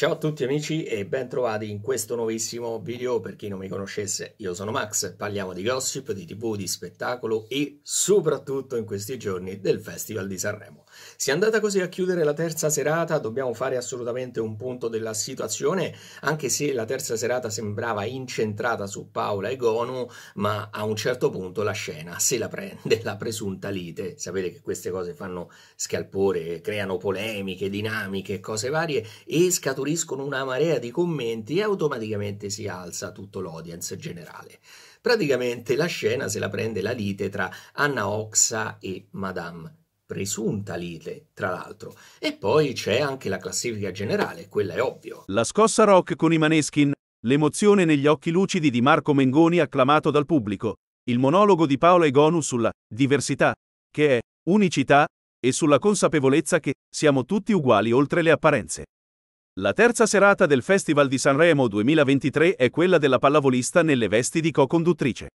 Ciao a tutti amici e ben trovati in questo nuovissimo video. Per chi non mi conoscesse, io sono Max, parliamo di gossip, di tv, di spettacolo e soprattutto in questi giorni del Festival di Sanremo. Si è andata così a chiudere la terza serata, dobbiamo fare assolutamente un punto della situazione, anche se la terza serata sembrava incentrata su Paola e Gonu, ma a un certo punto la scena se la prende la presunta lite. Sapete che queste cose fanno scalpore, creano polemiche, dinamiche, cose varie e scaturiscono favoriscono una marea di commenti e automaticamente si alza tutto l'audience generale. Praticamente la scena se la prende la lite tra Anna Oxa e Madame presunta lite, tra l'altro. E poi c'è anche la classifica generale, quella è ovvio. La scossa rock con i Maneskin, l'emozione negli occhi lucidi di Marco Mengoni acclamato dal pubblico, il monologo di Paola Egonu sulla diversità, che è unicità, e sulla consapevolezza che siamo tutti uguali oltre le apparenze. La terza serata del Festival di Sanremo 2023 è quella della pallavolista nelle vesti di co-conduttrice.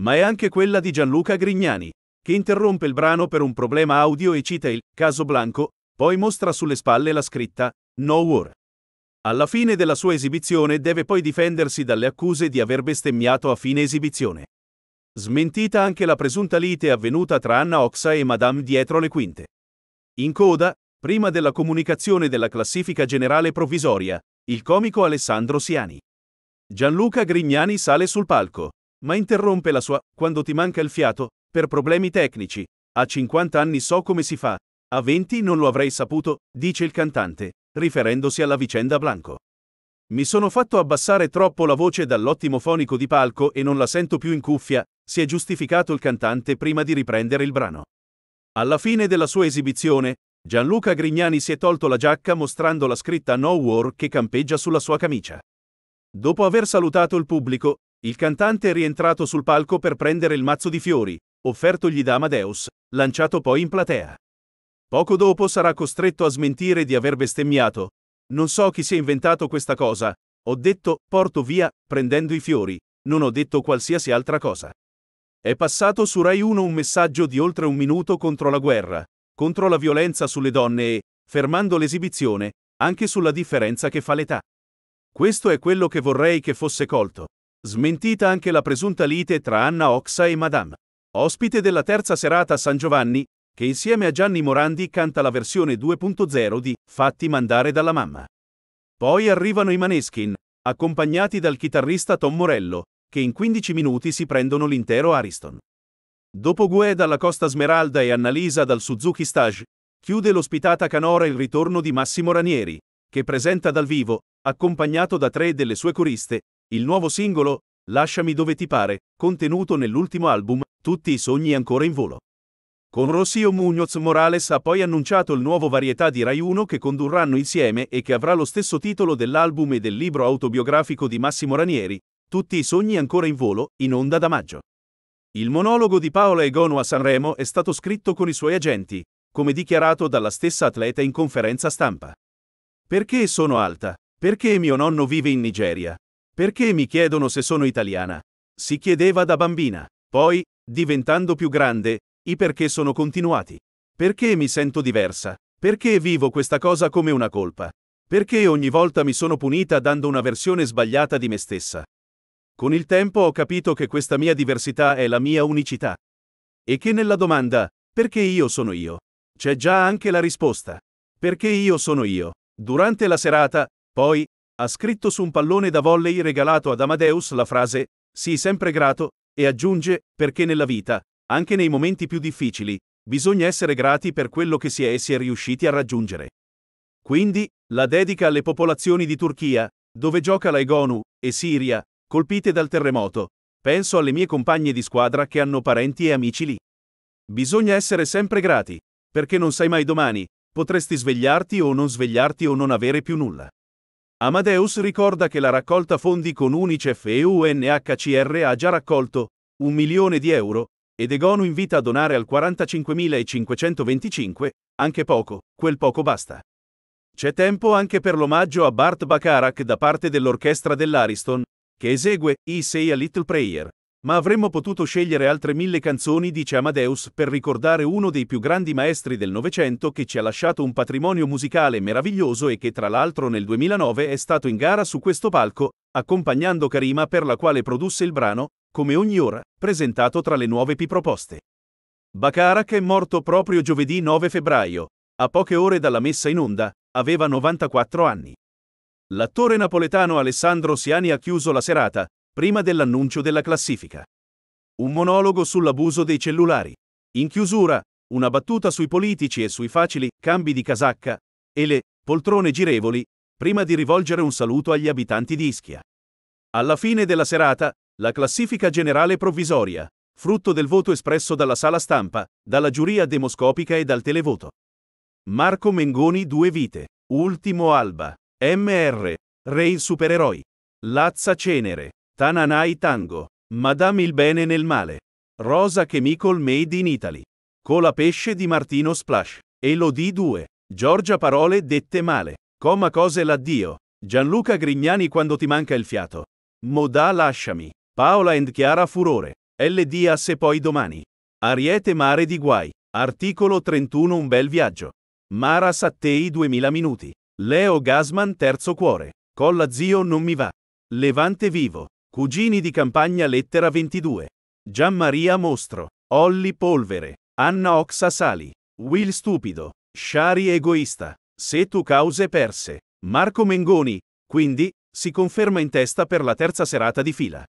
Ma è anche quella di Gianluca Grignani, che interrompe il brano per un problema audio e cita il caso Blanco, poi mostra sulle spalle la scritta No War. Alla fine della sua esibizione deve poi difendersi dalle accuse di aver bestemmiato a fine esibizione. Smentita anche la presunta lite avvenuta tra Anna Oxa e Madame dietro le quinte. In coda, Prima della comunicazione della classifica generale provvisoria, il comico Alessandro Siani. Gianluca Grignani sale sul palco, ma interrompe la sua Quando ti manca il fiato, per problemi tecnici. A 50 anni so come si fa, a 20 non lo avrei saputo, dice il cantante, riferendosi alla vicenda Blanco. Mi sono fatto abbassare troppo la voce dall'ottimo fonico di palco e non la sento più in cuffia, si è giustificato il cantante prima di riprendere il brano. Alla fine della sua esibizione, Gianluca Grignani si è tolto la giacca mostrando la scritta No War che campeggia sulla sua camicia. Dopo aver salutato il pubblico, il cantante è rientrato sul palco per prendere il mazzo di fiori, offertogli da Amadeus, lanciato poi in platea. Poco dopo sarà costretto a smentire di aver bestemmiato. Non so chi si è inventato questa cosa, ho detto porto via, prendendo i fiori, non ho detto qualsiasi altra cosa. È passato su Rai 1 un messaggio di oltre un minuto contro la guerra, contro la violenza sulle donne e, fermando l'esibizione, anche sulla differenza che fa l'età. Questo è quello che vorrei che fosse colto. Smentita anche la presunta lite tra Anna Oxa e Madame, ospite della terza serata a San Giovanni, che insieme a Gianni Morandi canta la versione 2.0 di Fatti mandare dalla mamma. Poi arrivano i Maneskin, accompagnati dal chitarrista Tom Morello, che in 15 minuti si prendono l'intero Ariston. Dopo Gue dalla Costa Smeralda e Annalisa dal Suzuki Stage, chiude l'ospitata canora il ritorno di Massimo Ranieri, che presenta dal vivo, accompagnato da tre delle sue coriste, il nuovo singolo, Lasciami dove ti pare, contenuto nell'ultimo album, Tutti i sogni ancora in volo. Con Rossio Muñoz Morales ha poi annunciato il nuovo varietà di Rai 1 che condurranno insieme e che avrà lo stesso titolo dell'album e del libro autobiografico di Massimo Ranieri, Tutti i sogni ancora in volo, in onda da maggio. Il monologo di Paola Egono a Sanremo è stato scritto con i suoi agenti, come dichiarato dalla stessa atleta in conferenza stampa. Perché sono alta? Perché mio nonno vive in Nigeria? Perché mi chiedono se sono italiana? Si chiedeva da bambina. Poi, diventando più grande, i perché sono continuati. Perché mi sento diversa? Perché vivo questa cosa come una colpa? Perché ogni volta mi sono punita dando una versione sbagliata di me stessa? Con il tempo ho capito che questa mia diversità è la mia unicità. E che nella domanda, perché io sono io? C'è già anche la risposta. Perché io sono io. Durante la serata, poi, ha scritto su un pallone da volley regalato ad Amadeus la frase, sii sempre grato, e aggiunge, perché nella vita, anche nei momenti più difficili, bisogna essere grati per quello che si è e si è riusciti a raggiungere. Quindi, la dedica alle popolazioni di Turchia, dove gioca l'Aigonu, e Siria, colpite dal terremoto. Penso alle mie compagne di squadra che hanno parenti e amici lì. Bisogna essere sempre grati, perché non sai mai domani, potresti svegliarti o non svegliarti o non avere più nulla. Amadeus ricorda che la raccolta fondi con UNICEF e UNHCR ha già raccolto un milione di euro ed Egonu invita a donare al 45.525, anche poco, quel poco basta. C'è tempo anche per l'omaggio a Bart Bakarak da parte dell'orchestra dell'Ariston, che esegue I Say a Little Prayer. Ma avremmo potuto scegliere altre mille canzoni, dice Amadeus, per ricordare uno dei più grandi maestri del Novecento che ci ha lasciato un patrimonio musicale meraviglioso e che tra l'altro nel 2009 è stato in gara su questo palco, accompagnando Karima per la quale produsse il brano, come ogni ora, presentato tra le nuove P proposte. Bakarak è morto proprio giovedì 9 febbraio, a poche ore dalla messa in onda, aveva 94 anni. L'attore napoletano Alessandro Siani ha chiuso la serata, prima dell'annuncio della classifica. Un monologo sull'abuso dei cellulari. In chiusura, una battuta sui politici e sui facili cambi di casacca e le poltrone girevoli, prima di rivolgere un saluto agli abitanti di Ischia. Alla fine della serata, la classifica generale provvisoria, frutto del voto espresso dalla sala stampa, dalla giuria demoscopica e dal televoto. Marco Mengoni Due Vite, Ultimo Alba. MR, Re supereroi, Lazza Cenere, Tananai Tango, Madame il bene nel male, Rosa Chemical Made in Italy, Cola Pesce di Martino Splash, Elodie 2, Giorgia Parole dette male, Coma cose l'addio, Gianluca Grignani quando ti manca il fiato, Modà lasciami, Paola and Chiara Furore, LDA se poi domani, Ariete Mare di Guai, articolo 31 Un bel viaggio, Mara Sattei 2000 minuti. Leo Gasman Terzo Cuore. Colla Zio non mi va. Levante Vivo. Cugini di campagna lettera 22. Gianmaria Mostro. Olli Polvere. Anna Oxa Sali. Will Stupido. Shari Egoista. Se tu Cause Perse. Marco Mengoni. Quindi, si conferma in testa per la terza serata di fila.